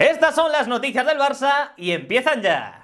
Estas son las noticias del Barça y empiezan ya.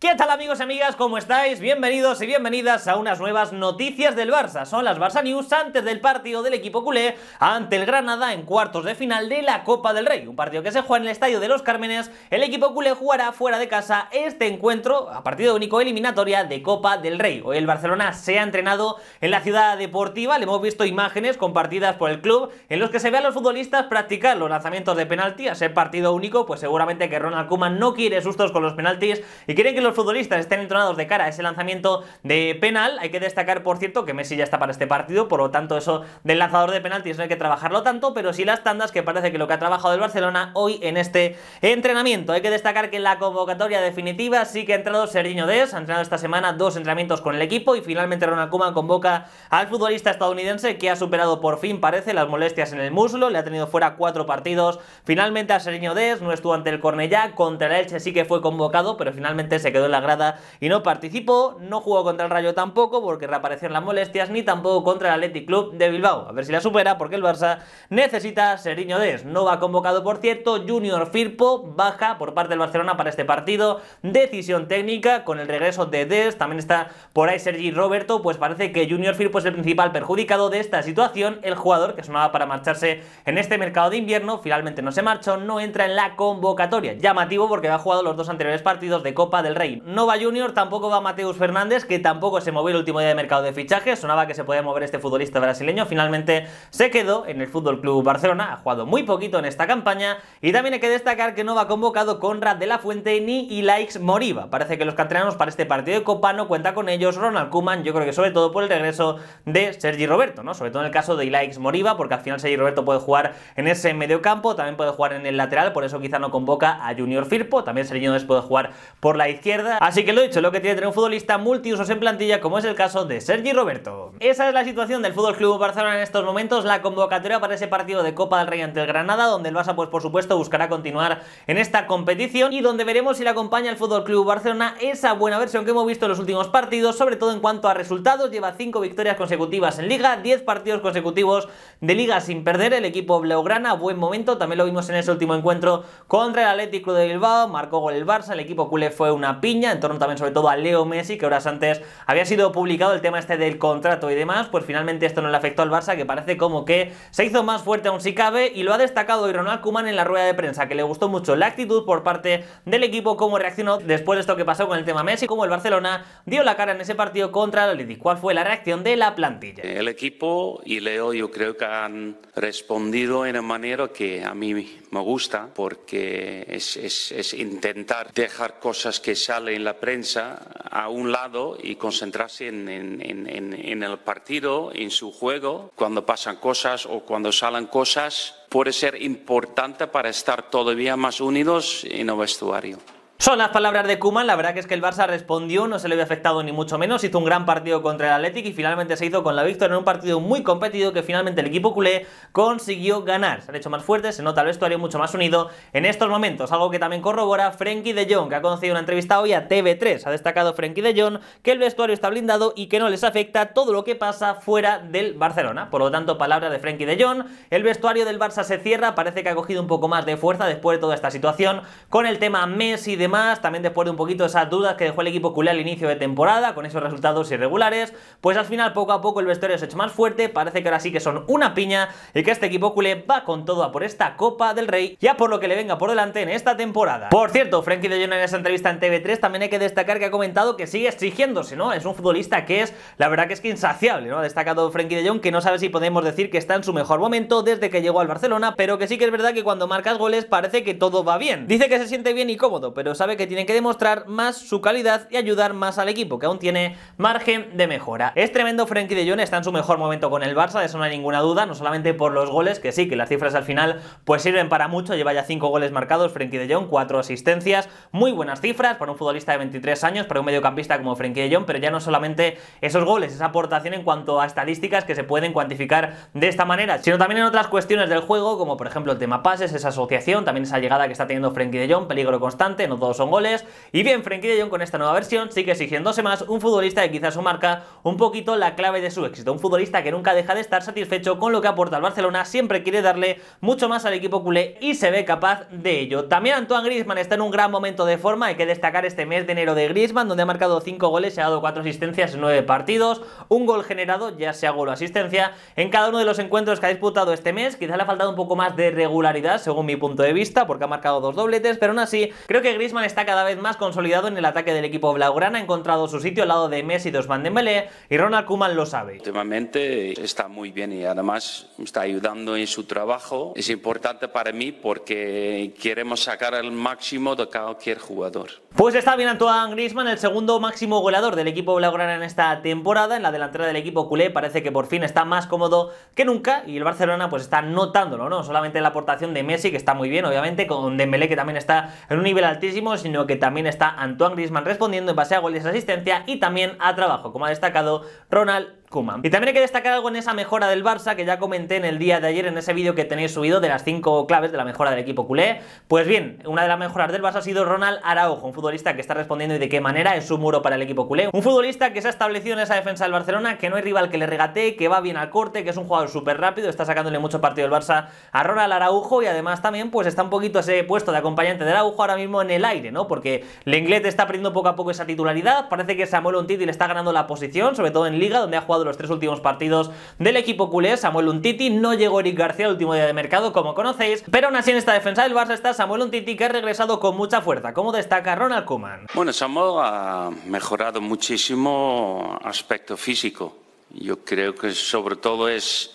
¿Qué tal amigos y amigas? ¿Cómo estáis? Bienvenidos y bienvenidas a unas nuevas noticias del Barça. Son las Barça News antes del partido del equipo culé ante el Granada en cuartos de final de la Copa del Rey. Un partido que se juega en el Estadio de los Cármenes. El equipo culé jugará fuera de casa este encuentro a partido único eliminatoria de Copa del Rey. Hoy el Barcelona se ha entrenado en la ciudad deportiva. Le hemos visto imágenes compartidas por el club en los que se ve a los futbolistas practicar los lanzamientos de penalti. A ser partido único, pues seguramente que Ronald Koeman no quiere sustos con los penaltis y quieren que los futbolistas estén entronados de cara a ese lanzamiento de penal. Hay que destacar, por cierto, que Messi ya está para este partido, por lo tanto eso del lanzador de penaltis no hay que trabajarlo tanto, pero sí las tandas, que parece que lo que ha trabajado el Barcelona hoy en este entrenamiento. Hay que destacar que en la convocatoria definitiva sí que ha entrado Serginho Des, ha entrenado esta semana dos entrenamientos con el equipo y finalmente Ronald Koeman convoca al futbolista estadounidense que ha superado por fin, parece, las molestias en el muslo, le ha tenido fuera cuatro partidos. Finalmente a Serginho Des no estuvo ante el Cornellá, contra el Elche sí que fue convocado, pero finalmente se quedó de en la grada y no participó, no jugó contra el Rayo tampoco porque reaparecieron las molestias, ni tampoco contra el Athletic Club de Bilbao. A ver si la supera porque el Barça necesita Seriño Des. No va convocado, por cierto, Junior Firpo baja por parte del Barcelona para este partido. Decisión técnica con el regreso de Des, también está por ahí Sergi Roberto, pues parece que Junior Firpo es el principal perjudicado de esta situación. El jugador que sonaba para marcharse en este mercado de invierno, finalmente no se marchó, no entra en la convocatoria. Llamativo porque ha jugado los dos anteriores partidos de Copa del Rey Nova No va Junior, tampoco va Mateus Fernández, que tampoco se movió el último día de mercado de fichaje Sonaba que se podía mover este futbolista brasileño. Finalmente se quedó en el Fútbol Club Barcelona. Ha jugado muy poquito en esta campaña. Y también hay que destacar que no va convocado Conrad de la Fuente ni Ilaix Moriva. Parece que los canteranos para este partido de Copa no cuenta con ellos. Ronald Kuman, yo creo que sobre todo por el regreso de Sergi Roberto, ¿no? Sobre todo en el caso de Ilaix Moriva. porque al final Sergi Roberto puede jugar en ese medio campo, también puede jugar en el lateral, por eso quizá no convoca a Junior Firpo. También Sergi Núñez puede jugar por la izquierda Así que lo dicho, lo que tiene tener un futbolista multiusos en plantilla, como es el caso de Sergi Roberto. Esa es la situación del Fútbol Club Barcelona en estos momentos, la convocatoria para ese partido de Copa del Rey ante el Granada, donde el Barça, pues por supuesto, buscará continuar en esta competición y donde veremos si le acompaña el Fútbol Club Barcelona esa buena versión que hemos visto en los últimos partidos, sobre todo en cuanto a resultados. Lleva 5 victorias consecutivas en Liga, 10 partidos consecutivos de Liga sin perder. El equipo bleograna buen momento, también lo vimos en ese último encuentro contra el Atlético de Bilbao, marcó gol el Barça, el equipo culé fue una pista en torno también sobre todo a Leo Messi, que horas antes había sido publicado el tema este del contrato y demás, pues finalmente esto no le afectó al Barça, que parece como que se hizo más fuerte aún si cabe, y lo ha destacado Ronald Kuman en la rueda de prensa, que le gustó mucho la actitud por parte del equipo, cómo reaccionó después de esto que pasó con el tema Messi, cómo el Barcelona dio la cara en ese partido contra el Atlético. ¿Cuál fue la reacción de la plantilla? El equipo y Leo yo creo que han respondido en una manera que a mí me gusta, porque es, es, es intentar dejar cosas que se sale en la prensa a un lado y concentrarse en, en el partido, en su juego, cuando pasan cosas o cuando salen cosas, puede ser importante para estar todavía más unidos en el vestuario. Son las palabras de Kuman, la verdad que es que el Barça respondió, no se le había afectado ni mucho menos, hizo un gran partido contra el Athletic y finalmente se hizo con la victoria en un partido muy competido que finalmente el equipo culé consiguió ganar. Se han hecho más fuertes, se nota el vestuario mucho más unido en estos momentos, algo que también corrobora Frenkie de Jong, que ha concedido una entrevista hoy a TV3. Ha destacado Frenkie de Jong que el vestuario está blindado y que no les afecta todo lo que pasa fuera del Barcelona. Por lo tanto, palabra de Frenkie de Jong, el vestuario del Barça se cierra, parece que ha cogido un poco más de fuerza después de toda esta situación con el tema Messi de también después de un poquito esas dudas que dejó el equipo culé al inicio de temporada, con esos resultados irregulares, pues al final poco a poco el vestuario se ha hecho más fuerte, parece que ahora sí que son una piña y que este equipo culé va con todo a por esta Copa del Rey, y a por lo que le venga por delante en esta temporada. Por cierto, Frankie de Jong en esa entrevista en TV3 también hay que destacar que ha comentado que sigue exigiéndose, ¿no? Es un futbolista que es, la verdad que es que insaciable, ¿no? Ha destacado Frankie de Jong que no sabe si podemos decir que está en su mejor momento desde que llegó al Barcelona, pero que sí que es verdad que cuando marcas goles parece que todo va bien. Dice que se siente bien y cómodo, pero sabe que tiene que demostrar más su calidad y ayudar más al equipo, que aún tiene margen de mejora. Es tremendo Frenkie de Jong, está en su mejor momento con el Barça, de eso no hay ninguna duda, no solamente por los goles, que sí, que las cifras al final pues sirven para mucho, lleva ya 5 goles marcados Frenkie de Jong, 4 asistencias, muy buenas cifras para un futbolista de 23 años, para un mediocampista como Frenkie de Jong, pero ya no solamente esos goles, esa aportación en cuanto a estadísticas que se pueden cuantificar de esta manera, sino también en otras cuestiones del juego, como por ejemplo el tema pases, esa asociación, también esa llegada que está teniendo Frenkie de Jong, peligro constante, no todo son goles. Y bien, Frenkie de Jong con esta nueva versión sigue exigiéndose más un futbolista que quizás su marca un poquito la clave de su éxito. Un futbolista que nunca deja de estar satisfecho con lo que aporta el Barcelona, siempre quiere darle mucho más al equipo culé y se ve capaz de ello. También Antoine Grisman está en un gran momento de forma, hay que destacar este mes de enero de Griezmann, donde ha marcado 5 goles, se ha dado 4 asistencias en 9 partidos, un gol generado, ya sea gol o asistencia, en cada uno de los encuentros que ha disputado este mes, quizás le ha faltado un poco más de regularidad, según mi punto de vista, porque ha marcado dos dobletes, pero aún así, creo que Grisman está cada vez más consolidado en el ataque del equipo blaugrana, ha encontrado su sitio al lado de Messi y de y Ronald Koeman lo sabe. Últimamente está muy bien y además está ayudando en su trabajo. Es importante para mí porque queremos sacar el máximo de cualquier jugador. Pues está bien Antoine Griezmann, el segundo máximo goleador del equipo blaugrana en esta temporada. En la delantera del equipo culé parece que por fin está más cómodo que nunca y el Barcelona pues está notándolo, ¿no? Solamente la aportación de Messi que está muy bien, obviamente, con Dembélé que también está en un nivel altísimo sino que también está Antoine Griezmann respondiendo en base a goles, asistencia y también a trabajo, como ha destacado Ronald y también hay que destacar algo en esa mejora del Barça que ya comenté en el día de ayer en ese vídeo que tenéis subido de las cinco claves de la mejora del equipo culé. Pues bien, una de las mejoras del Barça ha sido Ronald Araujo, un futbolista que está respondiendo y de qué manera es un muro para el equipo culé. Un futbolista que se ha establecido en esa defensa del Barcelona, que no hay rival que le regatee, que va bien al corte, que es un jugador súper rápido, está sacándole mucho partido el Barça a Ronald Araujo y además también pues está un poquito ese puesto de acompañante de Araujo ahora mismo en el aire, ¿no? Porque Lenglet está perdiendo poco a poco esa titularidad, parece que Samuel Ontiti le está ganando la posición, sobre todo en Liga, donde ha jugado de los tres últimos partidos del equipo culé, Samuel Untiti, no llegó Eric García el último día de mercado, como conocéis, pero aún así en esta defensa del Barça está Samuel Untiti, que ha regresado con mucha fuerza, como destaca Ronald Koeman. Bueno, Samuel ha mejorado muchísimo aspecto físico. Yo creo que sobre todo es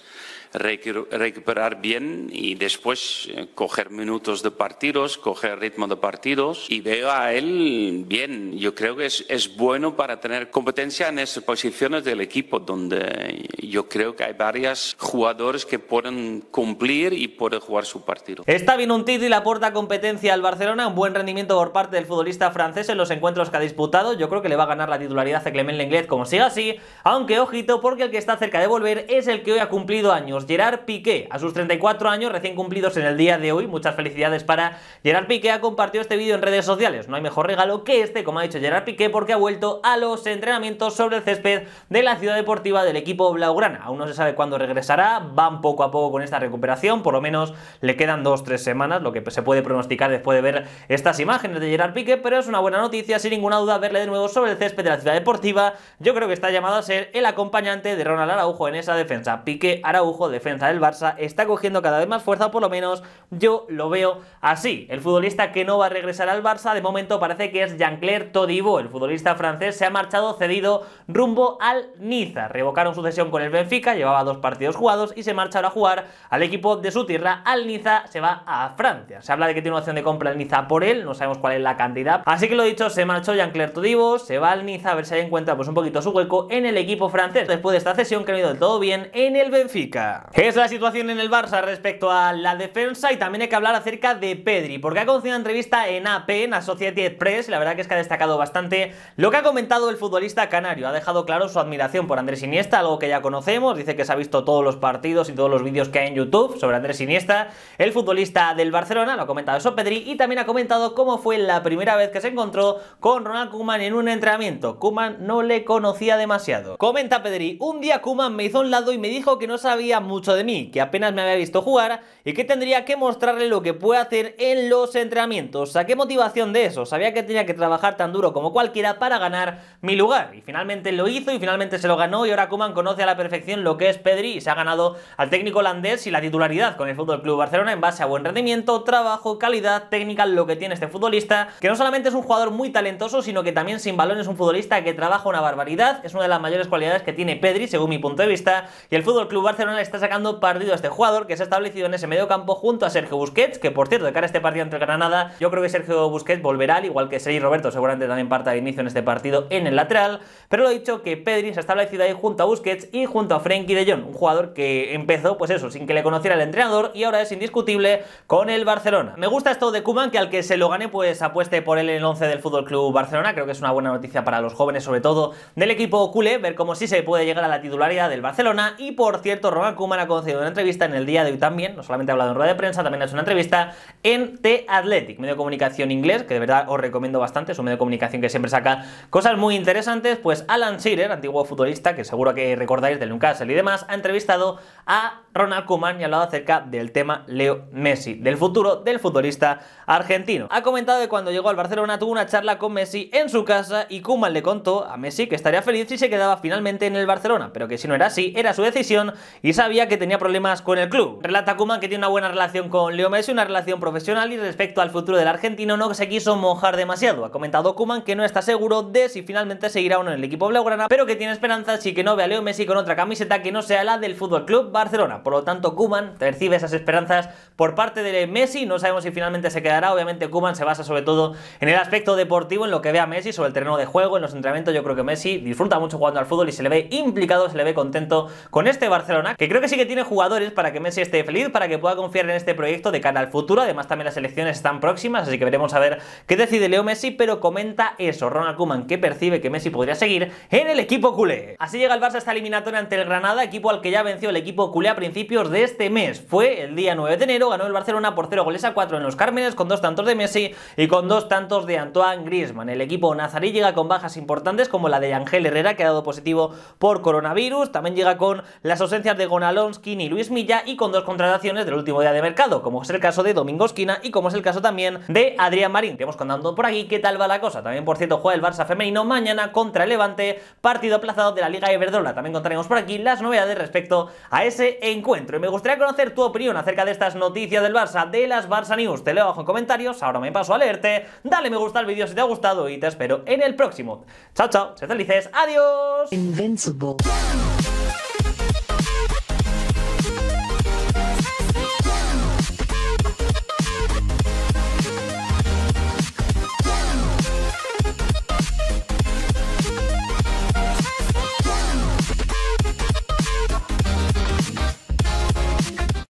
recuperar bien y después eh, coger minutos de partidos, coger ritmo de partidos. Y veo a él bien. Yo creo que es, es bueno para tener competencia en esas posiciones del equipo, donde yo creo que hay varios jugadores que pueden cumplir y pueden jugar su partido. Está bien un título y aporta competencia al Barcelona. Un buen rendimiento por parte del futbolista francés en los encuentros que ha disputado. Yo creo que le va a ganar la titularidad a Clement Lenglet como siga así. Aunque ojito, porque el que está cerca de volver es el que hoy ha cumplido años. Gerard Piqué, a sus 34 años recién cumplidos en el día de hoy, muchas felicidades para Gerard Piqué, ha compartido este vídeo en redes sociales. No hay mejor regalo que este, como ha dicho Gerard Piqué, porque ha vuelto a los entrenamientos sobre el césped de la ciudad deportiva del equipo Blaugrana. Aún no se sabe cuándo regresará, van poco a poco con esta recuperación, por lo menos le quedan dos 3 tres semanas, lo que se puede pronosticar después de ver estas imágenes de Gerard Piqué, pero es una buena noticia, sin ninguna duda, verle de nuevo sobre el césped de la ciudad deportiva. Yo creo que está llamado a ser el acompañante de Ronald Araujo en esa defensa. Piqué Araujo de defensa del Barça está cogiendo cada vez más fuerza, por lo menos yo lo veo así. El futbolista que no va a regresar al Barça de momento parece que es Jean-Claire Todibo, el futbolista francés se ha marchado cedido rumbo al Niza. Revocaron su cesión con el Benfica, llevaba dos partidos jugados y se marcha ahora a jugar al equipo de su tierra, al Niza, se va a Francia. Se habla de que tiene una opción de compra al Niza por él, no sabemos cuál es la cantidad. Así que lo dicho, se marchó Jean-Claire Todibo, se va al Niza a ver si ahí encuentra pues un poquito su hueco en el equipo francés después de esta cesión que ha ido del todo bien en el Benfica qué Es la situación en el Barça respecto a la defensa y también hay que hablar acerca de Pedri, porque ha conocido una entrevista en AP, en Associated Press, y la verdad que es que ha destacado bastante lo que ha comentado el futbolista canario. Ha dejado claro su admiración por Andrés Iniesta, algo que ya conocemos, dice que se ha visto todos los partidos y todos los vídeos que hay en YouTube sobre Andrés Iniesta, el futbolista del Barcelona, lo ha comentado eso Pedri, y también ha comentado cómo fue la primera vez que se encontró con Ronald Kuman en un entrenamiento. Kuman no le conocía demasiado. Comenta Pedri, un día Kuman me hizo un lado y me dijo que no sabía mucho de mí, que apenas me había visto jugar y que tendría que mostrarle lo que puede hacer en los entrenamientos. Saqué motivación de eso, sabía que tenía que trabajar tan duro como cualquiera para ganar mi lugar. Y finalmente lo hizo y finalmente se lo ganó y ahora Kuman conoce a la perfección lo que es Pedri y se ha ganado al técnico holandés y la titularidad con el Fútbol Club Barcelona en base a buen rendimiento, trabajo, calidad, técnica, lo que tiene este futbolista, que no solamente es un jugador muy talentoso, sino que también sin balón es un futbolista que trabaja una barbaridad, es una de las mayores cualidades que tiene Pedri según mi punto de vista y el Fútbol Club Barcelona está sacando partido a este jugador que se ha establecido en ese medio campo junto a Sergio Busquets, que por cierto, de cara a este partido entre Granada, yo creo que Sergio Busquets volverá, al igual que Sergi Roberto seguramente también parta de inicio en este partido en el lateral, pero lo he dicho que Pedri se ha establecido ahí junto a Busquets y junto a Frenkie de Jong, un jugador que empezó, pues eso, sin que le conociera el entrenador y ahora es indiscutible con el Barcelona. Me gusta esto de Kuman, que al que se lo gane, pues apueste por él en el 11 del Fútbol Club Barcelona, creo que es una buena noticia para los jóvenes, sobre todo del equipo culé, ver cómo si se puede llegar a la titularidad del Barcelona y por cierto, Román Kuman ha concedido una entrevista en el día de hoy también, no solamente ha hablado en rueda de prensa, también ha hecho una entrevista en The Athletic, medio de comunicación inglés, que de verdad os recomiendo bastante, es un medio de comunicación que siempre saca cosas muy interesantes, pues Alan Shearer, antiguo futbolista, que seguro que recordáis del Newcastle y demás, ha entrevistado a Ronald Kuman y ha hablado acerca del tema Leo Messi, del futuro del futbolista argentino. Ha comentado que cuando llegó al Barcelona tuvo una charla con Messi en su casa y Kuman le contó a Messi que estaría feliz si se quedaba finalmente en el Barcelona, pero que si no era así, era su decisión y sabía que tenía problemas con el club. Relata Kuman que tiene una buena relación con Leo Messi, una relación profesional y respecto al futuro del argentino no se quiso mojar demasiado. Ha comentado Kuman que no está seguro de si finalmente seguirá uno en el equipo blaugrana, pero que tiene esperanzas y que no ve a Leo Messi con otra camiseta que no sea la del Fútbol Club Barcelona. Por lo tanto, Kuman percibe esas esperanzas por parte de Messi. No sabemos si finalmente se quedará. Obviamente, Kuman se basa sobre todo en el aspecto deportivo, en lo que ve a Messi sobre el terreno de juego, en los entrenamientos. Yo creo que Messi disfruta mucho jugando al fútbol y se le ve implicado, se le ve contento con este Barcelona, que creo que sí que tiene jugadores para que Messi esté feliz, para que pueda confiar en este proyecto de cara al futuro. Además, también las elecciones están próximas, así que veremos a ver qué decide Leo Messi, pero comenta eso, Ronald Koeman, que percibe que Messi podría seguir en el equipo culé. Así llega el Barça a esta eliminatoria ante el Granada, equipo al que ya venció el equipo culé a principios de este mes. Fue el día 9 de enero, ganó el Barcelona por 0 goles a 4 en los Cármenes, con dos tantos de Messi y con dos tantos de Antoine Griezmann. El equipo nazarí llega con bajas importantes como la de Ángel Herrera, que ha dado positivo por coronavirus. También llega con las ausencias de Gonal Lonskin y Luis Milla y con dos contrataciones del último día de mercado, como es el caso de Domingo Esquina y como es el caso también de Adrián Marín. Te hemos contando por aquí qué tal va la cosa. También, por cierto, juega el Barça femenino mañana contra el Levante, partido aplazado de la Liga Iberdrola. También contaremos por aquí las novedades respecto a ese encuentro. Y me gustaría conocer tu opinión acerca de estas noticias del Barça, de las Barça News. Te leo abajo en comentarios, ahora me paso a leerte. Dale me gusta al vídeo si te ha gustado y te espero en el próximo. Chao, chao, se felices, adiós. Invincible.